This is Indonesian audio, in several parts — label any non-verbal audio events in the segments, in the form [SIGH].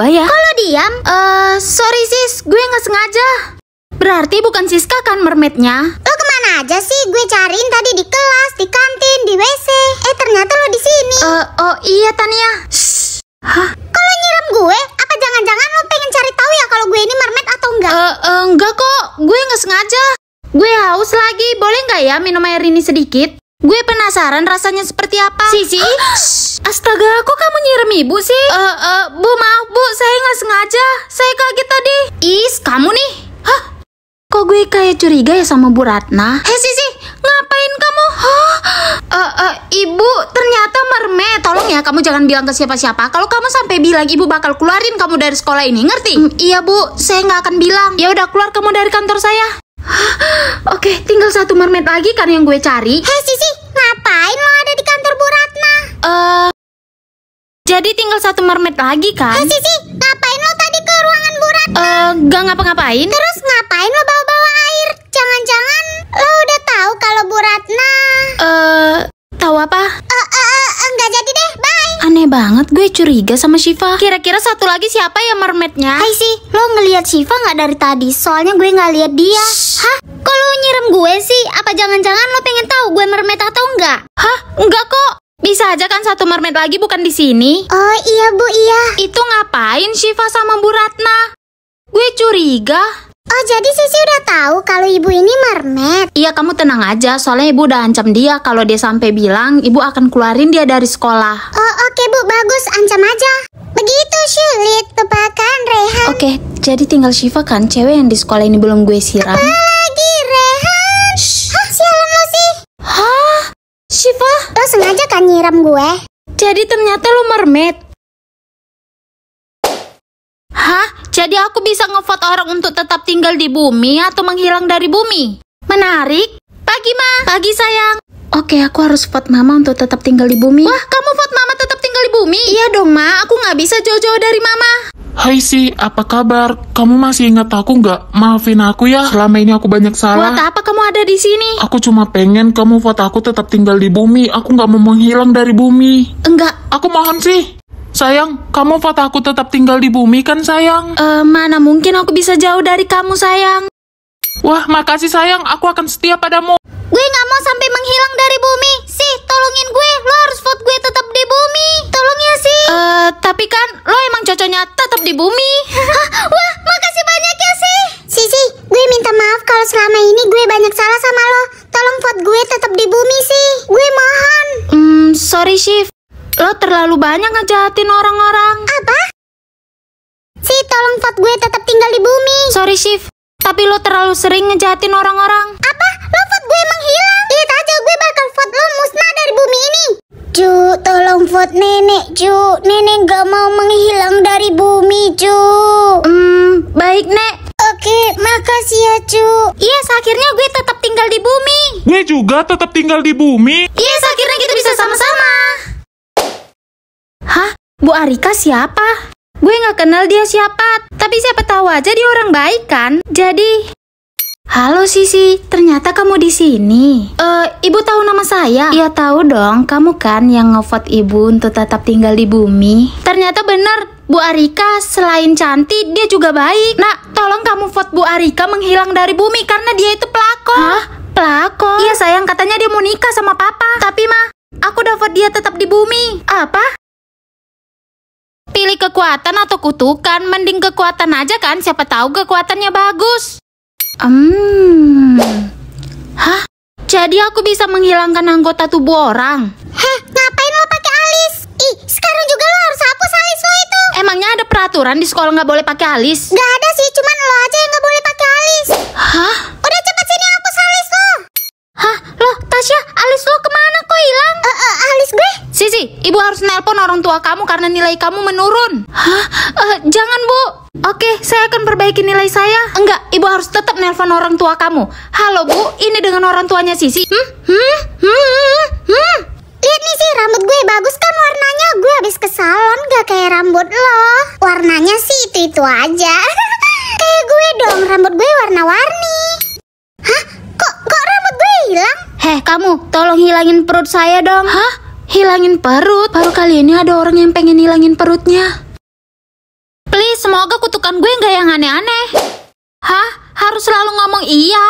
berubah ya? Kalau diam? Eh, uh, sorry sis, gue nggak sengaja. Berarti bukan Siska kan mermaidnya? Lo eh, kemana aja sih? Gue cariin tadi di kelas, di kantin, di WC. Eh ternyata lo di sini. Eh, uh, oh iya Tania. Shh. Hah? Kalau nyiram gue, apa jangan-jangan lo pengen cari tahu ya kalau gue ini mermaid atau enggak? Eh, uh, uh, enggak kok. Gue nggak sengaja. Gue haus lagi. Boleh nggak ya minum air ini sedikit? Gue penasaran rasanya seperti apa. Sisi? Astaga, kok kamu nyirem ibu sih? Eh, uh, uh, bu maaf bu, saya nggak sengaja. Saya kaget tadi. Is, kamu nih? Hah? Kok gue kayak curiga ya sama Bu Ratna? Hei eh, Sisi, ngapain kamu? Hah? Uh, uh, ibu, ternyata merme Tolong ya, kamu jangan bilang ke siapa-siapa. Kalau kamu sampai bilang, ibu bakal keluarin kamu dari sekolah ini, ngerti? Mm, iya bu, saya nggak akan bilang. Ya udah keluar kamu dari kantor saya. Oke, okay, tinggal satu mermaid lagi kan yang gue cari. Hei Sisi, ngapain lo ada di kantor Bu Ratna? Eh, uh, jadi tinggal satu mermaid lagi kan? Hei Sisi, ngapain lo tadi ke ruangan Bu Ratna? Eh, uh, gak ngapa-ngapain. Terus ngapain lo bawa-bawa air? Jangan-jangan lo udah tahu kalau Bu Ratna? Eh, uh, tahu apa? Aneh banget gue curiga sama Shiva. Kira-kira satu lagi siapa ya mermaidnya? Hai sih, lo ngelihat Shiva nggak dari tadi? Soalnya gue nggak lihat dia. Shhh. Hah? Kok lo nyirem gue sih? Apa jangan-jangan lo pengen tahu gue mermaid atau enggak? Hah? Enggak kok. Bisa aja kan satu mermaid lagi bukan di sini? Oh iya bu iya. Itu ngapain Shiva sama Bu Ratna? Gue curiga. Oh jadi Sisi udah tahu kalau ibu ini mermet. Iya kamu tenang aja soalnya ibu udah ancam dia kalau dia sampai bilang ibu akan keluarin dia dari sekolah. Oh oke okay, bu bagus ancam aja. Begitu sulit tebakan Rehan. Oke okay, jadi tinggal Shiva kan cewek yang di sekolah ini belum gue siram. Lagi Rehan. Shh. Hah sialan lo sih. Hah Shiva? Lo sengaja kan nyiram gue? Jadi ternyata lo mermet. Jadi aku bisa ngevote orang untuk tetap tinggal di bumi atau menghilang dari bumi. Menarik. Pagi, Ma. Pagi, sayang. Oke, aku harus vote Mama untuk tetap tinggal di bumi. Wah, kamu vote Mama tetap tinggal di bumi? Iya dong, Ma. Aku nggak bisa jauh-jauh dari Mama. Hai Si, apa kabar? Kamu masih ingat aku nggak? Maafin aku ya, selama ini aku banyak salah. Buat apa kamu ada di sini? Aku cuma pengen kamu vote aku tetap tinggal di bumi. Aku nggak mau menghilang dari bumi. Enggak. Aku mohon sih. Sayang, kamu aku tetap tinggal di bumi kan sayang? Uh, mana mungkin aku bisa jauh dari kamu sayang. Wah, makasih sayang, aku akan setia padamu. Gue gak mau sampai menghilang dari bumi. Sih, tolongin gue, lo harus vote gue tetap di bumi. Tolong ya sih. Uh, tapi kan lo emang cocoknya tetap di bumi. [LAUGHS] wah, makasih banyak ya sih. Sisi, gue minta maaf kalau selama ini gue banyak salah sama lo. Tolong vote gue tetap di bumi sih. Gue mohon. Hmm, sorry Shift banyak ngejahatin orang-orang. Apa? Si, tolong Fat gue tetap tinggal di bumi. Sorry, Shiv. Tapi lo terlalu sering ngejahatin orang-orang. Apa? Lo Fat gue emang hilang? Lihat aja gue bakal Fat lo musnah dari bumi ini. Cu, tolong Fat nenek, Cu. Nenek gak mau menghilang dari bumi, Cu. Hmm, baik, Nek. Oke, makasih ya, Cu. Yes, akhirnya gue tetap tinggal di bumi. Gue juga tetap tinggal di bumi. Yes, akhirnya kita bisa sama-sama. Bu Arika siapa? Gue gak kenal dia siapa, tapi siapa tahu aja dia orang baik kan? Jadi, Halo Sisi, ternyata kamu di sini. Eh, uh, ibu tahu nama saya? Iya tahu dong, kamu kan yang ngevote ibu untuk tetap tinggal di bumi. Ternyata bener, Bu Arika selain cantik, dia juga baik. Nak, tolong kamu vote Bu Arika menghilang dari bumi karena dia itu pelakor. Hah? Pelakor? Iya sayang, katanya dia mau nikah sama papa. Tapi mah, aku udah vote dia tetap di bumi. Apa? Pilih kekuatan atau kutukan, mending kekuatan aja kan, siapa tahu kekuatannya bagus. Hmm. Hah? Jadi aku bisa menghilangkan anggota tubuh orang? Heh, ngapain lo pakai alis? Ih, sekarang juga lo harus hapus alis lo itu. Emangnya ada peraturan di sekolah nggak boleh pakai alis? Gak ada sih, cuman lo aja yang nggak boleh pakai alis. Hah? telepon orang tua kamu karena nilai kamu menurun. Hah? Uh, jangan, Bu. Oke, saya akan perbaiki nilai saya. Enggak, Ibu harus tetap nelpon orang tua kamu. Halo, Bu. Ini dengan orang tuanya Sisi. Hmm? Hmm? Hmm? Hmm? Lihat nih sih, rambut gue bagus kan warnanya? Gue habis ke salon gak kayak rambut lo. Warnanya sih itu-itu aja. [LAUGHS] kayak gue dong, rambut gue warna-warni. Hah? Kok kok rambut gue hilang? Heh, kamu tolong hilangin perut saya dong. Hah? Hilangin perut. Baru kali ini ada orang yang pengen hilangin perutnya. Please, semoga kutukan gue nggak yang aneh-aneh. Hah? Harus selalu ngomong iya.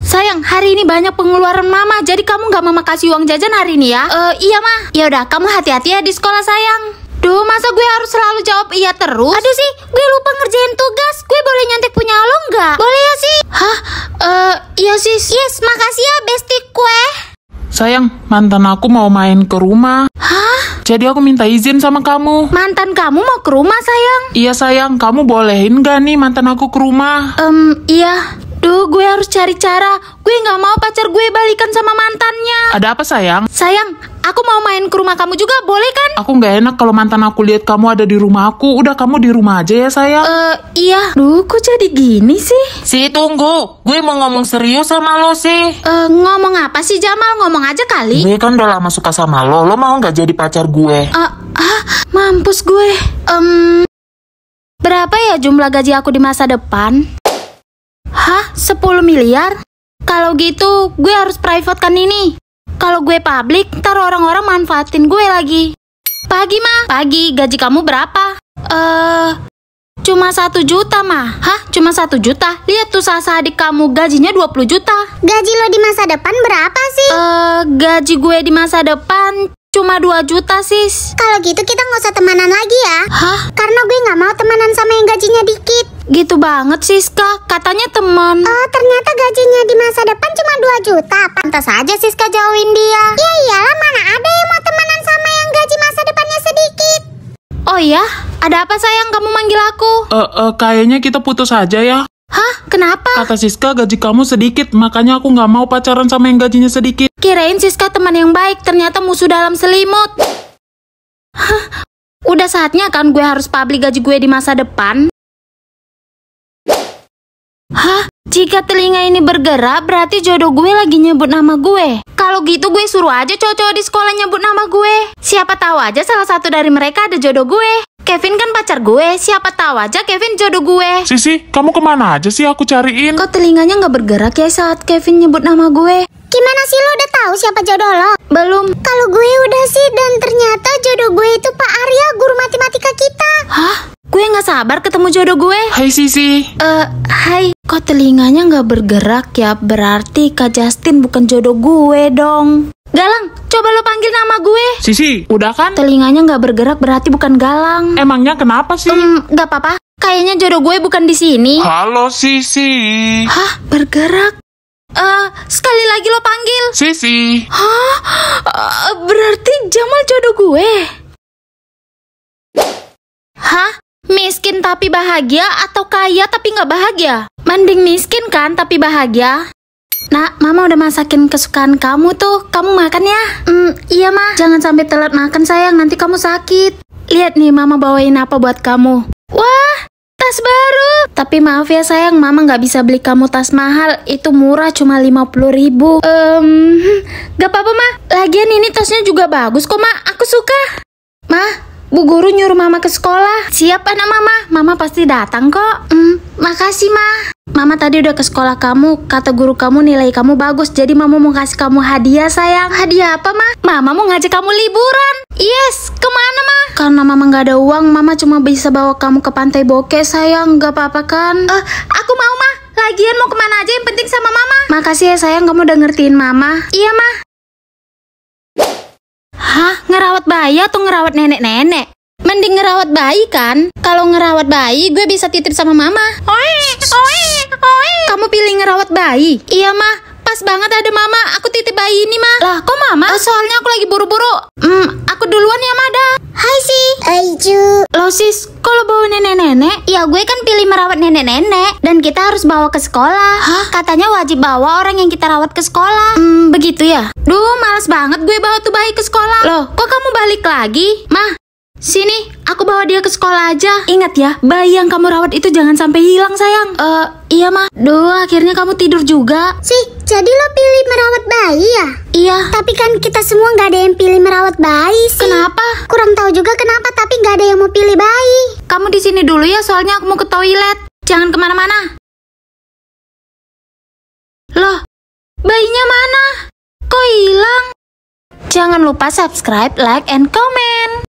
Sayang, hari ini banyak pengeluaran mama, jadi kamu gak mama kasih uang jajan hari ini ya? Eh, uh, iya mah. Yaudah kamu hati-hati ya di sekolah sayang. Duh, masa gue harus selalu jawab iya terus? Aduh sih, gue lupa ngerjain tugas. Gue boleh nyantik punya lo nggak? Boleh ya sih? Hah? Eh, uh, iya sih. Yes, makasih ya Bestie kue. Sayang, mantan aku mau main ke rumah. Hah? Jadi aku minta izin sama kamu. Mantan kamu mau ke rumah, sayang? Iya, sayang. Kamu bolehin gak nih mantan aku ke rumah? Um, iya. Duh, gue harus cari cara. Gue gak mau pacar gue balikan sama mantannya. Ada apa, sayang? Sayang, Aku mau main ke rumah kamu juga, boleh kan? Aku nggak enak kalau mantan aku lihat kamu ada di rumah aku. Udah kamu di rumah aja ya saya. Eh, uh, iya. Duh, kok jadi gini sih? Si tunggu, gue mau ngomong serius sama lo sih. Eh, uh, ngomong apa sih Jamal? Ngomong aja kali. Gue kan udah lama suka sama lo. Lo mau nggak jadi pacar gue? Uh, ah, mampus gue. Um, berapa ya jumlah gaji aku di masa depan? Hah, 10 miliar? Kalau gitu, gue harus private kan ini kalau gue publik, ntar orang-orang manfaatin gue lagi. Pagi, mah. Pagi, gaji kamu berapa? Eh, uh, cuma satu juta, mah. Hah, cuma satu juta? Lihat tuh sasa adik kamu, gajinya 20 juta. Gaji lo di masa depan berapa sih? Eh, uh, gaji gue di masa depan cuma 2 juta, sis. Kalau gitu kita nggak usah temanan lagi ya. Hah? Karena gue nggak mau temanan sama yang gajinya dikit gitu banget Siska, Katanya teman. Oh, ternyata gajinya di masa depan cuma 2 juta. Pantas aja Siska jauhin dia. Iya iyalah, mana ada yang mau temenan sama yang gaji masa depannya sedikit. Oh ya Ada apa sayang kamu manggil aku? Eh, uh, uh, kayaknya kita putus aja ya. Hah? Kenapa? Kata Siska gaji kamu sedikit, makanya aku nggak mau pacaran sama yang gajinya sedikit. Kirain Siska teman yang baik, ternyata musuh dalam selimut. Hah? Udah saatnya kan gue harus publik gaji gue di masa depan? Jika telinga ini bergerak, berarti jodoh gue lagi nyebut nama gue. Kalau gitu gue suruh aja cowok-cowok di sekolah nyebut nama gue. Siapa tahu aja salah satu dari mereka ada jodoh gue. Kevin kan pacar gue, siapa tahu aja Kevin jodoh gue. Sisi, kamu kemana aja sih aku cariin? Kok telinganya nggak bergerak ya saat Kevin nyebut nama gue? Gimana sih lo udah tahu siapa jodoh lo? Belum. Kalau gue udah sih dan ternyata jodoh gue itu Pak Arya, guru matematika kita. Hah? Gue nggak sabar ketemu jodoh gue. Hai Sisi. Eh, uh, hai telinganya nggak bergerak ya, berarti Kak Justin bukan jodoh gue dong. Galang, coba lo panggil nama gue. Sisi, udah kan? Telinganya nggak bergerak berarti bukan Galang. Emangnya kenapa sih? Hmm, nggak apa-apa. Kayaknya jodoh gue bukan di sini. Halo Sisi. Hah, bergerak? Eh, uh, sekali lagi lo panggil. Sisi. Hah, uh, berarti Jamal jodoh gue. Hah, miskin tapi bahagia atau kaya tapi nggak bahagia? Mending miskin kan tapi bahagia. Nak, mama udah masakin kesukaan kamu tuh. Kamu makan ya? Hmm, iya mah. Jangan sampai telat makan sayang, nanti kamu sakit. Lihat nih mama bawain apa buat kamu. Wah, tas baru. Tapi maaf ya sayang, mama nggak bisa beli kamu tas mahal. Itu murah cuma 50 ribu. Um, gak apa-apa mah. Lagian ini tasnya juga bagus kok Ma, Aku suka. Mah, bu guru nyuruh mama ke sekolah. Siap anak mama. Mama pasti datang kok. Hmm, makasih mah. Mama tadi udah ke sekolah kamu, kata guru kamu nilai kamu bagus, jadi mama mau kasih kamu hadiah sayang. Hadiah apa, Ma? Mama mau ngajak kamu liburan. Yes, kemana, Ma? Karena mama nggak ada uang, mama cuma bisa bawa kamu ke pantai bokeh, sayang. Gak apa-apa kan? Eh, uh, aku mau, Ma. Lagian mau kemana aja yang penting sama mama. Makasih ya sayang, kamu udah ngertiin mama. Iya, Ma. Hah, ngerawat bayi atau ngerawat nenek-nenek? Mending ngerawat bayi kan? Kalau ngerawat bayi, gue bisa titip sama mama. Oi, oi, oi. Kamu pilih ngerawat bayi? Iya, mah pas banget ada mama aku titip bayi ini mah lah kok mama oh, soalnya aku lagi buru-buru hmm aku duluan ya mada hai si hai Ju. lo sis kalau bawa nenek-nenek ya gue kan pilih merawat nenek-nenek dan kita harus bawa ke sekolah Hah? katanya wajib bawa orang yang kita rawat ke sekolah hmm begitu ya duh males banget gue bawa tuh bayi ke sekolah loh kok kamu balik lagi mah Sini, aku bawa dia ke sekolah aja. Ingat ya, bayi yang kamu rawat itu jangan sampai hilang, sayang. Eh, uh, iya, Ma. Duh, akhirnya kamu tidur juga. Sih, jadi lo pilih merawat bayi ya? Iya. Tapi kan kita semua nggak ada yang pilih merawat bayi sih. Kenapa? Kurang tahu juga kenapa, tapi nggak ada yang mau pilih bayi. Kamu di sini dulu ya, soalnya aku mau ke toilet. Jangan kemana-mana. Loh, bayinya mana? Kok hilang? Jangan lupa subscribe, like, and comment.